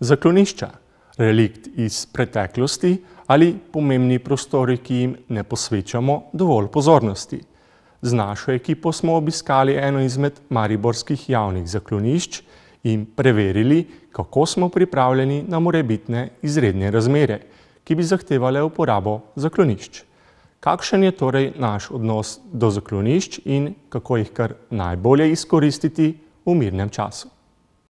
zaklonišča, relikt iz preteklosti ali pomembni prostori, ki jim ne posvečamo dovolj pozornosti. Z našo ekipo smo obiskali eno izmed mariborskih javnih zaklonišč in preverili, kako smo pripravljeni na morebitne izredne razmere, ki bi zahtevale uporabo zaklonišč. Kakšen je torej naš odnos do zaklonišč in kako jih kar najbolje izkoristiti v mirnem času?